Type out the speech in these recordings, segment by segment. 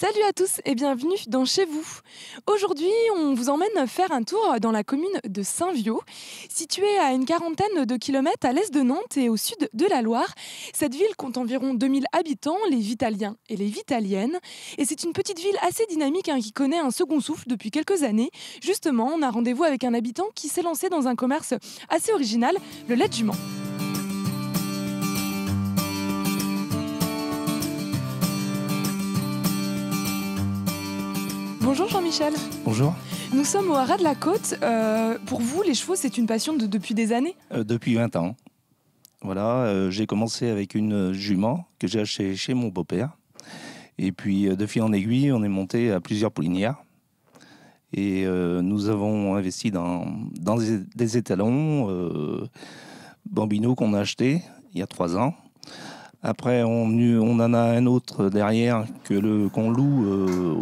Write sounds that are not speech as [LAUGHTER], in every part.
Salut à tous et bienvenue dans Chez vous. Aujourd'hui, on vous emmène faire un tour dans la commune de saint vio Située à une quarantaine de kilomètres à l'est de Nantes et au sud de la Loire, cette ville compte environ 2000 habitants, les Vitaliens et les Vitaliennes. Et c'est une petite ville assez dynamique hein, qui connaît un second souffle depuis quelques années. Justement, on a rendez-vous avec un habitant qui s'est lancé dans un commerce assez original, le lait de jument. Bonjour Jean-Michel. Bonjour. Nous sommes au Haras de la Côte. Euh, pour vous, les chevaux, c'est une passion depuis des années euh, Depuis 20 ans. Voilà, euh, j'ai commencé avec une jument que j'ai achetée chez mon beau-père. Et puis, de fil en aiguille, on est monté à plusieurs poulinières. Et nous avons investi dans, des, étalons Bambino qu'on a acheté il y a trois ans. Après, on, en a un autre derrière que le qu'on loue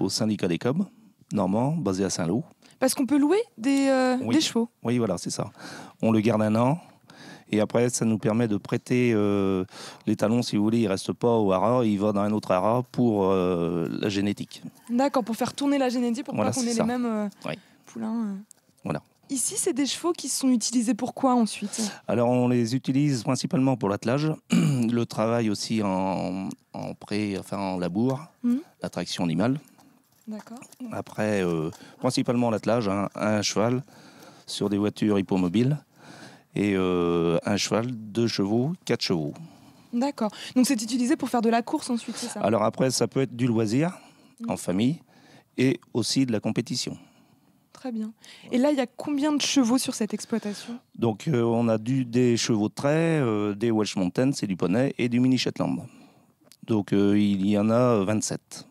au syndicat des Cobs normand basé à saint loup Parce qu'on peut louer euh, des, chevaux. Oui, voilà, c'est ça. On le garde un an. Et après, ça nous permet de prêter euh, les talons, si vous voulez, il reste pas au hara, il va dans un autre hara pour euh, la génétique. D'accord, pour faire tourner la génétique, pour voilà, pas qu'on ait les mêmes poulains. Voilà. Ici, c'est des chevaux qui sont utilisés pour quoi ensuite Alors, on les utilise principalement pour l'attelage, [CLEARS THROAT] le travail aussi en, en pré, enfin en labour, l'attraction mmh. la traction animale. D'accord. Après, euh, principalement l'attelage, hein, un cheval sur des voitures hippomobiles et euh, un cheval, deux chevaux, quatre chevaux. D'accord. Donc c'est utilisé pour faire de la course ensuite, c'est ça Alors après, ça peut être du loisir mmh. en famille et aussi de la compétition. Très bien. Et là, il y a combien de chevaux sur cette exploitation Donc euh, on a du, des chevaux de trait, des Welsh Mountains, c'est du poney et du mini Shetland. Donc il y en a 27.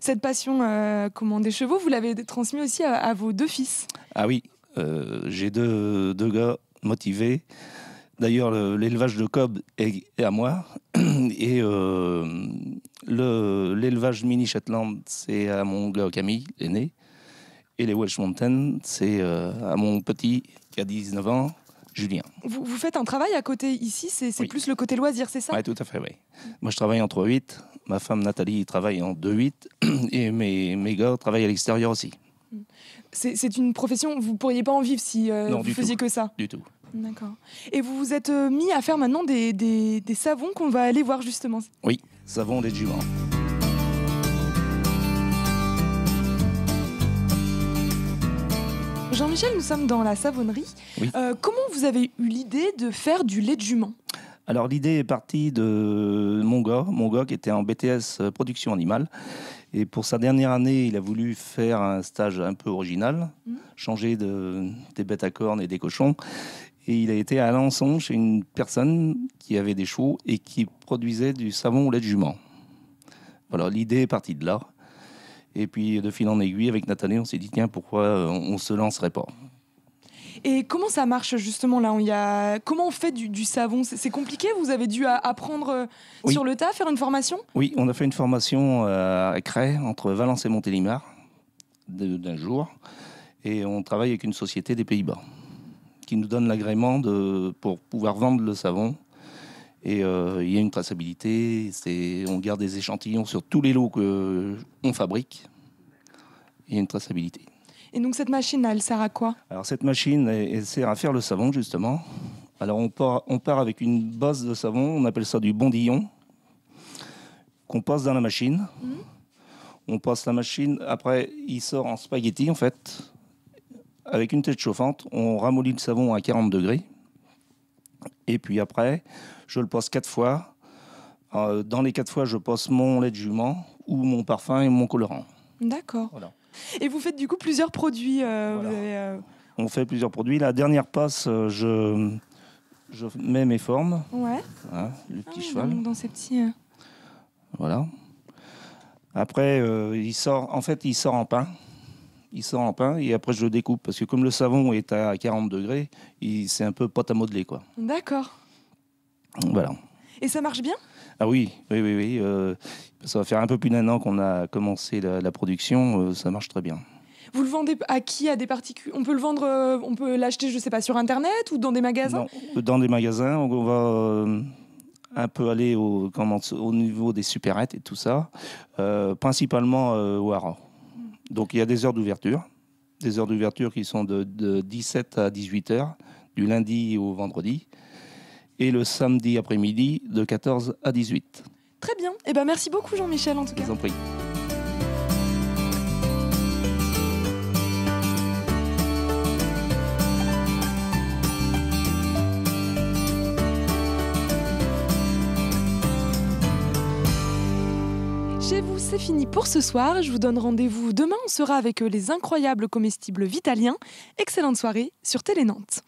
Cette passion euh, comment, des chevaux, vous l'avez transmise aussi à, vos deux fils. Ah oui, euh, j'ai deux, gars motivés. D'ailleurs, l'élevage de cob est, à moi. [CLEARS THROAT] Et euh, l'élevage mini Shetland, c'est à mon gars Camille, l'aîné. Et les Welsh Mountain, c'est euh, à mon petit qui a 19 ans, Julien. Vous, faites un travail à côté ici, c'est plus le côté loisir, c'est ça Oui, tout à fait, oui. Moi, je travaille entre 8 ma femme Nathalie travaille en 2-8 [CLEARS THROAT] et mes, mes gars travaillent à l'extérieur aussi. C'est une profession, vous pourriez pas en vivre si euh, vous ne vous faisiez que ça Du tout. D'accord. Et vous vous êtes euh, mis à faire maintenant des, des, savons qu'on va aller voir justement. Oui, savons des juments. Jean-Michel, nous sommes dans la savonnerie. Euh, comment vous avez eu l'idée de faire du lait de jument alors l'idée est partie de mon gars, mon gars qui était en BTS euh, production animale. Et pour sa dernière année, il a voulu faire un stage un peu original, mhm. changer des bêtes à cornes et des cochons. Et il a été à Alençon chez une personne qui avait des choux et qui produisait du savon au lait de jument. Voilà, l'idée est partie de là. Et puis de fil en aiguille, avec Nathalie, on s'est dit, tiens, pourquoi euh, on se lancerait pas et comment ça marche justement là on a... Comment on fait du, savon C'est compliqué Vous avez dû apprendre euh, sur le tas, faire une formation Oui, on a fait une formation euh, à Cray, entre Valence et Montélimar, d'un jour. Et on travaille avec une société des Pays-Bas qui nous donne l'agrément pour pouvoir vendre le savon. Et euh, il y a une traçabilité, on garde des échantillons sur tous les lots qu'on fabrique. Il y a une traçabilité. Et donc cette machine, elle sert à quoi Alors cette machine, elle sert à faire le savon justement. Alors on part, on part avec une base de savon, on appelle ça du bondillon, qu'on passe dans la machine. Mhm. On passe la machine, après il sort en spaghetti en fait. Avec une tête chauffante, on ramollit le savon à 40 degrés. Et puis après, je le passe quatre fois. Euh, dans les quatre fois, je passe mon lait de jument ou mon parfum et mon colorant. D'accord. Et vous faites du coup plusieurs produits. Euh, euh, On fait plusieurs produits. La dernière passe, euh, je, je mets mes formes. Ouais. Hein, le petit ah, cheval. Dans, dans, ces petits. Voilà. Après, il sort. En fait, il sort en pain. Il sort en pain et après je le découpe parce que comme le savon est à 40 degrés, c'est un peu pâte à modeler quoi. D'accord. Voilà. Et ça marche bien Ah oui, oui, oui, euh, ça va faire un peu plus d'un an qu'on a commencé la, production. Euh, ça marche très bien. Vous le vendez à qui À des particuliers On peut le vendre, euh, on peut l'acheter, je sais pas, sur Internet ou dans des magasins Dans des magasins, on va un peu aller au, niveau des supérettes et tout ça, principalement au Donc il y a des heures d'ouverture, des heures d'ouverture qui sont de, de 17 à 18 heures, du lundi au vendredi et le samedi après-midi de 14 à 18. Très bien. et eh ben, merci beaucoup Jean-Michel en tout cas. Je vous en prie. Chez vous, c'est fini pour ce soir. Je vous donne rendez-vous demain. On sera avec euh, les incroyables comestibles vitaliens. Excellente soirée sur Télé Nantes.